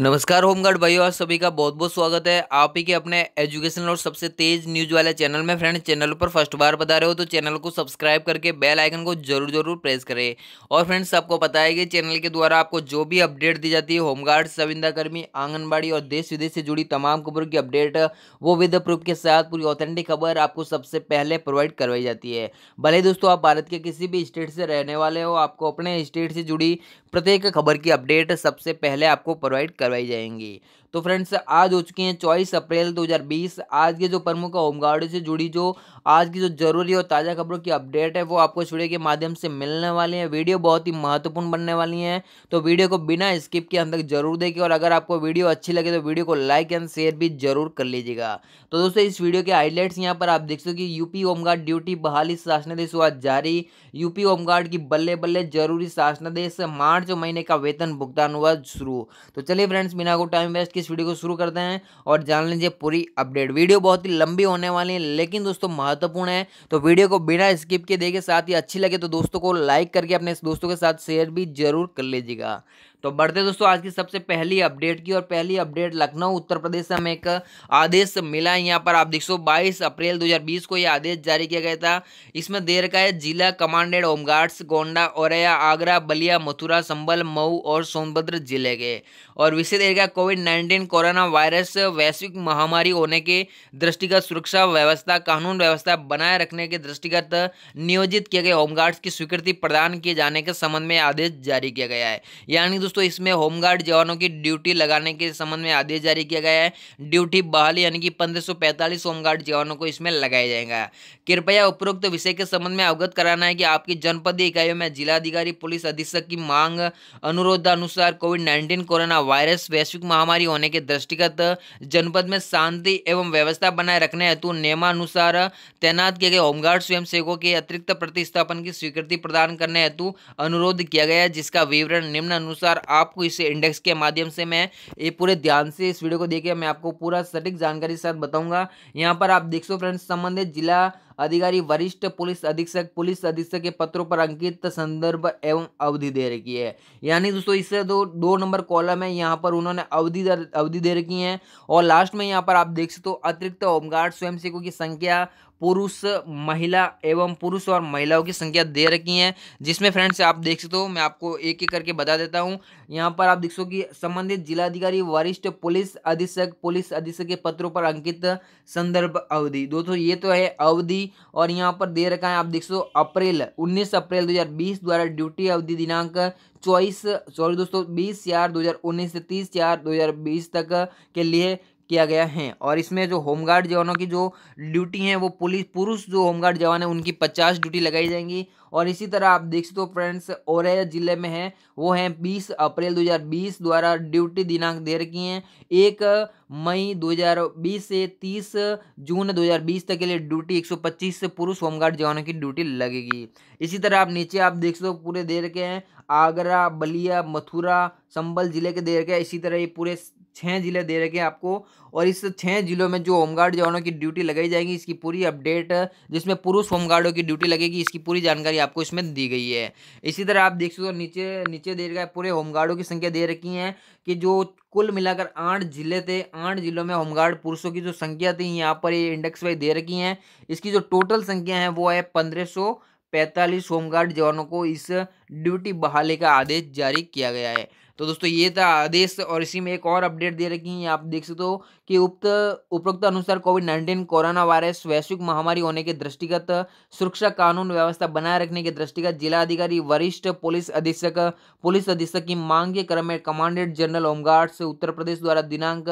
नमस्कार होमगार्ड भाइयों आप सभी का बहुत बहुत स्वागत है आप ही के अपने एजुकेशनल और सबसे तेज न्यूज वाले चैनल में फ्रेंड चैनल पर फर्स्ट बार बता रहे हो तो चैनल को सब्सक्राइब करके बेल आइकन को जरूर जरूर प्रेस करें और फ्रेंड्स आपको पता है कि चैनल के द्वारा आपको जो भी अपडेट दी जाती है होमगार्ड सविंदाकर्मी आंगनबाड़ी और देश विदेश से जुड़ी तमाम खबरों की अपडेट वो विद प्रूफ के साथ पूरी ऑथेंटिक खबर आपको सबसे पहले प्रोवाइड करवाई जाती है भले दोस्तों आप भारत के किसी भी स्टेट से रहने वाले हो आपको अपने स्टेट से जुड़ी प्रत्येक खबर की अपडेट सबसे पहले आपको प्रोवाइड करवाई जाएंगी तो फ्रेंड्स आज हो चुके हैं चौबीस अप्रैल 2020 आज के जो प्रमुख होमगार्ड से जुड़ी जो आज की जो जरूरी और ताज़ा खबरों की अपडेट है वो आपको इस के माध्यम से मिलने वाली है वीडियो बहुत ही महत्वपूर्ण बनने वाली है तो वीडियो को बिना स्किप के अंत तक जरूर देखिए और अगर आपको वीडियो अच्छी लगे तो वीडियो को लाइक एंड शेयर भी जरूर कर लीजिएगा तो दोस्तों इस वीडियो के हाईलाइट्स यहाँ पर आप देख सको कि यूपी होमगार्ड ड्यूटी बहाली शासनादेश हुआ जारी यूपी होमगार्ड की बल्ले बल्ले जरूरी शासनादेश मार्च महीने का वेतन भुगतान हुआ शुरू तो चलिए फ्रेंड्स बिना को टाइम वेस्ट इस वीडियो को शुरू करते हैं और जान लीजिए पूरी अपडेट वीडियो बहुत ही लंबी होने वाली है लेकिन दोस्तों महत्वपूर्ण है तो वीडियो को बिना स्किप के देखे साथ ही अच्छी लगे तो दोस्तों को लाइक करके अपने दोस्तों के साथ शेयर भी जरूर कर लीजिएगा तो बढ़ते दोस्तों आज की सबसे पहली अपडेट की और पहली अपडेट लखनऊ उत्तर प्रदेश से हमें एक आदेश मिला है यहाँ पर आप देख सो बाईस अप्रैल 2020 को यह आदेश जारी किया गया था इसमें देर का है जिला कमांडेड होमगार्ड्स गोंडा औरैया आगरा बलिया मथुरा संबल मऊ और सोनभद्र जिले के और विशेष देर का कोविड नाइन्टीन कोरोना वायरस वैश्विक महामारी होने के दृष्टिगत सुरक्षा व्यवस्था कानून व्यवस्था बनाए रखने के दृष्टिगत नियोजित किए गए होमगार्ड्स की स्वीकृति प्रदान किए जाने के संबंध में आदेश जारी किया गया है यानी दोस्तों इसमें होमगार्ड जवानों की ड्यूटी लगाने के संबंध में आदेश जारी किया गया है ड्यूटी बहाल यानी कि पंद्रह होमगार्ड जवानों को इसमें लगाया जाएगा कृपया उपरोक्त विषय के संबंध में अवगत कराना है कि आपकी जनपदीय इकाइयों में जिलाधिकारी पुलिस अधीक्षक की मांग अनुरोधानुसार कोविड नाइन्टीन कोरोना वायरस वैश्विक महामारी होने के दृष्टिगत जनपद में शांति एवं व्यवस्था बनाए रखने हेतु नियमानुसार तैनात किए गए होमगार्ड स्वयंसेवकों के अतिरिक्त प्रतिस्थापन की स्वीकृति प्रदान करने हेतु अनुरोध किया गया जिसका विवरण निम्न अनुसार आपको इसे इंडेक्स के माध्यम से मैं ये पूरे ध्यान से इस वीडियो को देखिए मैं आपको पूरा सटीक जानकारी के साथ बताऊंगा यहाँ पर आप देख सो फ्रेंड्स संबंधित जिला अधिकारी वरिष्ठ पुलिस अधीक्षक पुलिस अधीक्षक के पत्रों पर अंकित संदर्भ एवं अवधि दे रखी है यानी दोस्तों इससे दो दो नंबर कॉलम है यहाँ पर उन्होंने अवधि अवधि दे रखी है और लास्ट में यहाँ पर आप देख सकते हो अतिरिक्त होमगार्ड स्वयंसेवकों की संख्या पुरुष महिला एवं पुरुष और महिलाओं की संख्या दे रखी है जिसमें फ्रेंड्स आप देख सकते हो मैं आपको एक एक करके बता देता हूँ यहाँ पर आप देख सको कि संबंधित जिलाधिकारी वरिष्ठ पुलिस अधीक्षक पुलिस अधीक्षक के पत्रों पर अंकित संदर्भ अवधि दोस्तों ये तो है अवधि और यहाँ पर दे रखा है आप देख सो अप्रैल उन्नीस अप्रैल दो द्वारा ड्यूटी अवधि दिनांक चौबीस सॉरी दोस्तों बीस चार दो हजार उन्नीस से तीस चार दो हजार बीस तक के लिए किया गया है और इसमें जो होमगार्ड जवानों की जो ड्यूटी है वो पुलिस पुरुष जो होमगार्ड जवान है उनकी पचास ड्यूटी लगाई जाएंगी और इसी तरह आप देख सकते हो फ्रेंड्स औरैया जिले में है वो हैं 20 अप्रैल 2020 द्वारा ड्यूटी दिनांक दे रखी हैं एक मई 2020 से 30 जून 2020 तक के लिए ड्यूटी 125 से पुरुष होमगार्ड जवानों की ड्यूटी लगेगी इसी तरह आप नीचे आप देख सकते हो पूरे दे रखे हैं आगरा बलिया मथुरा संबल जिले के दे रखे हैं इसी तरह ये पूरे छः ज़िले दे रखे हैं आपको और इस छः ज़िलों में जो होमगार्ड जवानों की ड्यूटी लगाई जाएगी इसकी पूरी अपडेट जिसमें पुरुष होमगार्डों की ड्यूटी लगेगी इसकी पूरी जानकारी आपको इसमें दी गई है इसी तरह आप देख सकते हो नीचे नीचे दे रखा है पूरे होमगार्डों की संख्या दे रखी है कि जो कुल मिलाकर आठ जिले थे आठ जिलों में होमगार्ड पुरुषों की जो संख्या थी यहाँ पर ये इंडेक्स वाइज दे रखी हैं इसकी जो टोटल संख्या है वो है पंद्रह सौ पैंतालीस होमगार्ड जवानों को इस ड्यूटी बहाली का आदेश जारी किया गया है तो दोस्तों ये था आदेश और इसी में एक और अपडेट दे रखी है आप देख सकते हो कि उक्त उपरोक्त अनुसार कोविड नाइन्टीन कोरोना वायरस वैश्विक महामारी होने के दृष्टिगत सुरक्षा कानून व्यवस्था बनाए रखने के दृष्टिगत जिला अधिकारी वरिष्ठ पुलिस अधीक्षक पुलिस अधीक्षक की मांग के क्रम में commandant general home guards Uttar Pradesh द्वारा दिनांक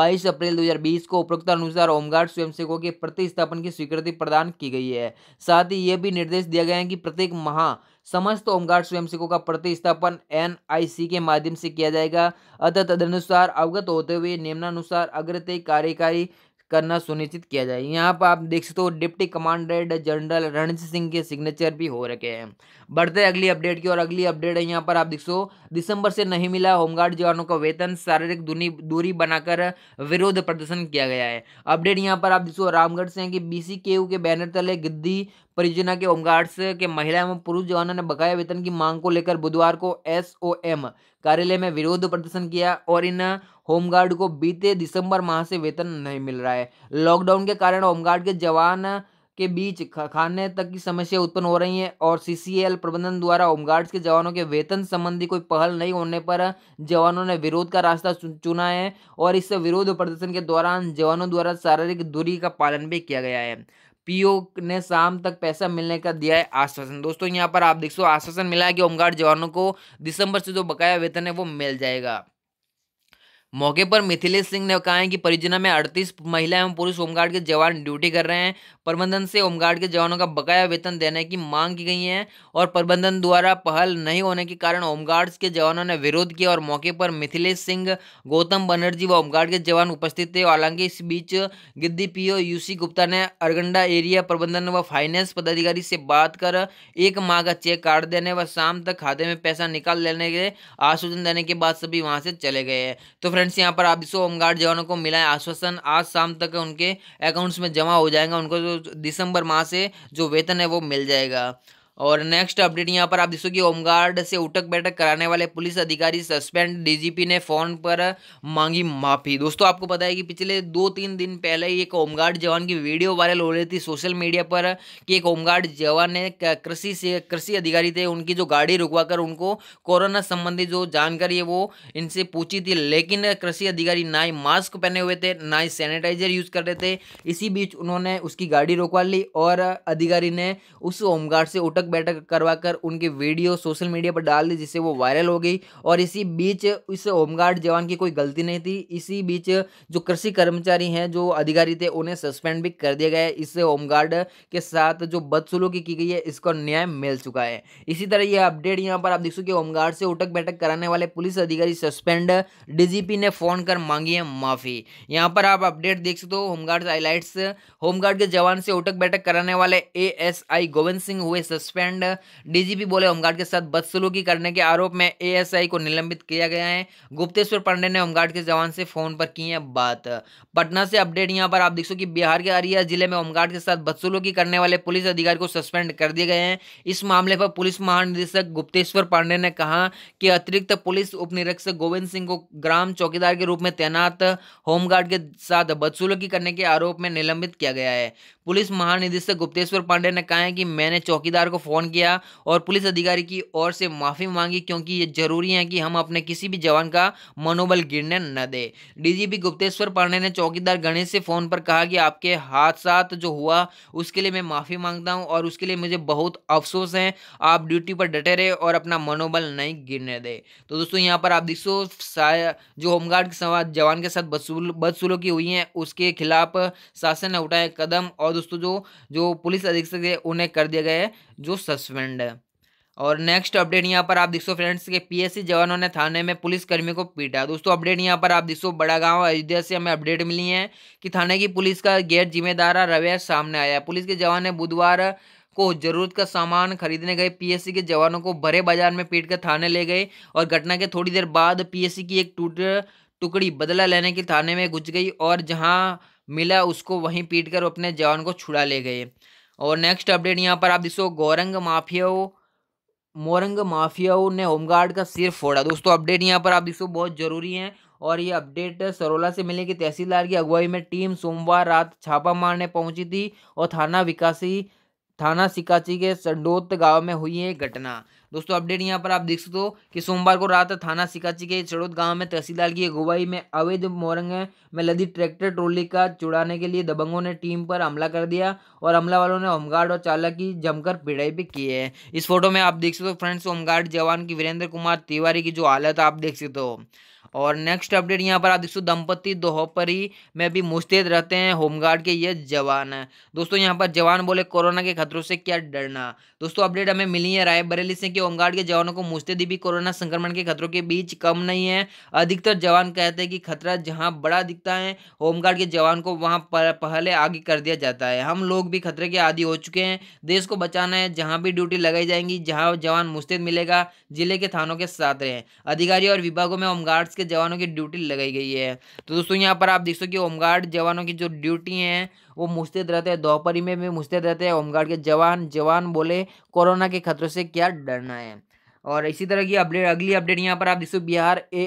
बाईस अप्रैल दो को उपरोक्त अनुसार होमगार्ड स्वयंसेवकों के प्रतिस्थापन की स्वीकृति प्रदान की गई है साथ ही यह भी निर्देश दिया गया है कि प्रत्येक महा समस्त होमगार्ड स्वयंसेवकों का प्रतिस्थापन एनआईसी के माध्यम से किया जाएगा अतः तदनुसार अवगत होते हुए निम्नानुसार अग्रत कार्यकारी करना सुनिश्चित किया जाए यहाँ पर आप देख सकते हो deputy commandant general Ranjit Singh के सिग्नेचर भी हो रखे हैं बढ़ते अगली अपडेट की और अगली अपडेट है यहाँ पर आप देख सो दिसंबर से नहीं मिला होमगार्ड जवानों का वेतन शारीरिक दूरी बनाकर विरोध प्रदर्शन किया गया है अपडेट यहाँ पर आप देख सो रामगढ़ से हैं कि बी के बैनर तले गिद्दी परियोजना के होमगार्ड्स के महिला एवं पुरुष जवानों ने बकाया वेतन की मांग को लेकर बुधवार को एसओएम कार्यालय में विरोध प्रदर्शन किया और इन होमगार्ड को बीते दिसंबर माह से वेतन नहीं मिल रहा है लॉकडाउन के कारण होमगार्ड के जवान के बीच खाने तक की समस्या उत्पन्न हो रही है और सीसीएल प्रबंधन द्वारा होमगार्ड्स के जवानों के वेतन संबंधी कोई पहल नहीं होने पर जवानों ने विरोध का रास्ता चुना है और इस विरोध प्रदर्शन के दौरान जवानों द्वारा शारीरिक दूरी का पालन भी किया गया है पीओ ने शाम तक पैसा मिलने का दिया है आश्वासन दोस्तों यहाँ पर आप देख सो आश्वासन मिला है कि होमगार्ड जवानों को दिसंबर से जो बकाया वेतन है वो मिल जाएगा मौके पर मिथिलेश सिंह ने कहा है कि परियोजना में 38 महिला एवं पुरुष होमगार्ड के जवान ड्यूटी कर रहे हैं प्रबंधन से होमगार्ड के जवानों का बकाया वेतन देने की मांग की गई है और प्रबंधन द्वारा पहल नहीं होने के कारण होमगार्ड्स के जवानों ने विरोध किया और मौके पर मिथिलेश सिंह गौतम बनर्जी व होमगार्ड के जवान उपस्थित थे हालांकि इस बीच गिद्दी पीओ यूसी गुप्ता ने अरगंडा एरिया प्रबंधन व फाइनेंस पदाधिकारी से बात कर एक माह का चेक काट देने व शाम तक खाते में पैसा निकाल लेने के आश्वासन देने के बाद सभी वहां से चले गए हैं तो फ्रेंड्स यहाँ पर आप होमगार्ड जवानों को मिला है आश्वासन आज शाम तक उनके अकाउंट्स में जमा हो जाएगा उनको दिसंबर माह से जो वेतन है वो मिल जाएगा और नेक्स्ट अपडेट यहाँ पर आप देखो कि होमगार्ड से उठक बैठक कराने वाले पुलिस अधिकारी सस्पेंड डीजीपी ने फोन पर मांगी माफी दोस्तों आपको पता है कि पिछले दो तीन दिन पहले ही एक होमगार्ड जवान की वीडियो वायरल हो रही थी सोशल मीडिया पर कि एक होमगार्ड जवान ने कृषि से कृषि अधिकारी थे उनकी जो गाड़ी रुकवा उनको कोरोना संबंधी जो जानकारी है वो इनसे पूछी थी लेकिन कृषि अधिकारी ना ही मास्क पहने हुए थे ना ही सैनिटाइजर यूज़ कर रहे थे इसी बीच उन्होंने उसकी गाड़ी रुकवा ली और अधिकारी ने उस होमगार्ड से उठक बैठक करवाकर उनकी वीडियो सोशल मीडिया पर डाल दी जिससे वो वायरल हो गई और इसी बीच इस होमगार्ड जवान की कोई गलती नहीं थी इसी बीच जो कृषि कर्मचारी हैं जो अधिकारी थे उन्हें सस्पेंड भी कर दिया गया है होमगार्ड के साथ जो बदसलूकी की गई है इसको न्याय मिल चुका है इसी तरह यह अपडेट यहाँ पर आप देख सकते होमगार्ड से उठक बैठक कराने वाले पुलिस अधिकारी सस्पेंड डीजीपी ने फोन कर मांगी है माफी यहाँ पर आप अपडेट देख सकते हो होमगार्ड हाईलाइट्स होमगार्ड के जवान से उठक बैठक कराने वाले ए गोविंद सिंह हुए सस्पेंड सस्पेंड डीजीपी बोले होमगार्ड के साथ बदसलूकी करने के आरोप में एएसआई को निलंबित किया गया है गुप्तेश्वर पांडे ने होमगार्ड के जवान से फोन पर की है बात पटना से अपडेट यहाँ पर आप देख सो कि बिहार के अरिया जिले में होमगार्ड के साथ बदसलूकी करने वाले पुलिस अधिकारी को सस्पेंड कर दिए गए हैं इस मामले पर पुलिस महानिदेशक गुप्तेश्वर पांडे ने कहा कि अतिरिक्त पुलिस उप गोविंद सिंह को ग्राम चौकीदार के रूप में तैनात होमगार्ड के साथ बदसलूकी करने के आरोप में निलंबित किया गया है पुलिस महानिदेशक गुप्तेश्वर पांडे ने कहा है कि मैंने चौकीदार को फ़ोन किया और पुलिस अधिकारी की ओर से माफ़ी मांगी क्योंकि ये जरूरी है कि हम अपने किसी भी जवान का मनोबल गिरने न दे डीजीपी गुप्तेश्वर पांडे ने चौकीदार गणेश से फ़ोन पर कहा कि आपके साथ जो हुआ उसके लिए मैं माफ़ी मांगता हूँ और उसके लिए मुझे बहुत अफसोस है आप ड्यूटी पर डटे रहे और अपना मनोबल नहीं गिरने दे तो दोस्तों यहाँ पर आप देखो जो होमगार्ड के जवान के साथ की हुई है उसके खिलाफ शासन ने उठाए कदम और दोस्तों जो जो पुलिस अधीक्षक है उन्हें कर दिया गया है जो सस्पेंड है और नेक्स्ट अपडेट यहाँ पर आप देख फ्रेंड्स के पीएससी जवानों ने थाने में कर्मी को पीटा दोस्तों अपडेट यहाँ पर आप देख बड़ा गांव अयोध्या से हमें अपडेट मिली है कि थाने की पुलिस का गैर जिम्मेदार रवैया सामने आया पुलिस के जवान ने बुधवार को जरूरत का सामान खरीदने गए पीएससी के जवानों को भरे बाजार में पीट कर थाने ले गए और घटना के थोड़ी देर बाद पीएससी की एक टूट टुकड़ी बदला लेने के थाने में घुस गई और जहाँ मिला उसको वहीं पीट कर अपने जवान को छुड़ा ले गए और नेक्स्ट अपडेट यहाँ पर आप देखो गौरंग माफियाओं मोरंग माफियाओं ने होमगार्ड का सिर फोड़ा दोस्तों अपडेट यहाँ पर आप देखो बहुत जरूरी है और ये अपडेट सरोला से मिले कि तहसीलदार की अगुवाई में टीम सोमवार रात छापा मारने पहुंची थी और थाना विकासी थाना सिकाची के संडोत गांव में हुई है घटना दोस्तों अपडेट यहाँ पर आप देख सकते हो कि सोमवार को रात थाना सिकाची के चड़ोद गांव में तहसीलदार की अगुवाई में अवैध मोरंग में लदी ट्रैक्टर ट्रोली का चुड़ाने के लिए दबंगों ने टीम पर हमला कर दिया और हमला वालों ने होमगार्ड और चालक की जमकर पिटाई भी की है इस फोटो में आप देख सकते हो फ्रेंड्स होमगार्ड जवान की वीरेंद्र कुमार तिवारी की जो हालत आप देख सकते हो और नेक्स्ट अपडेट यहाँ पर आप देख सो दंपति दोहपरी में भी मुस्तैद रहते हैं होमगार्ड के ये जवान हैं दोस्तों यहाँ पर जवान बोले कोरोना के खतरों से क्या डरना दोस्तों अपडेट हमें मिली है रायबरेली से कि होमगार्ड के जवानों को मुस्तैदी भी कोरोना संक्रमण के खतरों के बीच कम नहीं है अधिकतर जवान कहते हैं कि खतरा जहाँ बड़ा दिखता है होमगार्ड के जवान को वहाँ पहले आगे कर दिया जाता है हम लोग भी खतरे के आदि हो चुके हैं देश को बचाना है जहाँ भी ड्यूटी लगाई जाएंगी जहाँ जवान मुस्तैद मिलेगा जिले के थानों के साथ रहें अधिकारी और विभागों में होमगार्ड्स के जवानों की ड्यूटी लगाई गई है तो दोस्तों यहाँ पर आप देख सकते हो होमगार्ड जवानों की जो ड्यूटी है वो मुस्तैद रहते हैं दोपहरी में भी मुस्तैद रहते हैं होमगार्ड के जवान जवान बोले कोरोना के खतरों से क्या डरना है और इसी तरह की अपडेट अगली अपडेट यहाँ पर आप देख सकते हो बिहार ए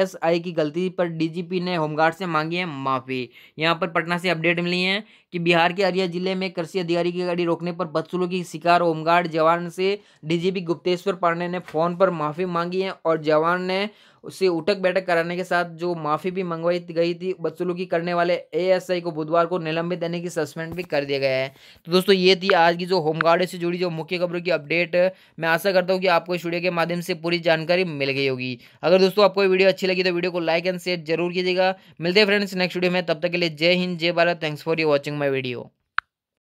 एस आई की गलती पर डीजीपी ने होमगार्ड से मांगी है माफ़ी यहाँ पर पटना से अपडेट मिली है कि बिहार के अरिया जिले में कृषि अधिकारी की गाड़ी रोकने पर बदसलूकी की शिकार होमगार्ड जवान से डीजीपी गुप्तेश्वर पांडे ने फोन पर माफ़ी मांगी है और जवान ने उसे उठक बैठक कराने के साथ जो माफ़ी भी मंगवाई गई थी की करने वाले एएसआई को बुधवार को निलंबित देने की सस्पेंड भी कर दिया गया है तो दोस्तों ये थी आज की जो होमगार्ड से जुड़ी जो मुख्य खबरों की अपडेट मैं आशा करता हूँ कि आपको इस वीडियो के माध्यम से पूरी जानकारी मिल गई होगी अगर दोस्तों आपको वीडियो अच्छी लगी तो वीडियो को लाइक एंड शेयर जरूर कीजिएगा मिलते फ्रेंड्स नेक्स्ट वीडियो में तब तक के लिए Jai Hind Jai Bharat thanks for you watching my video.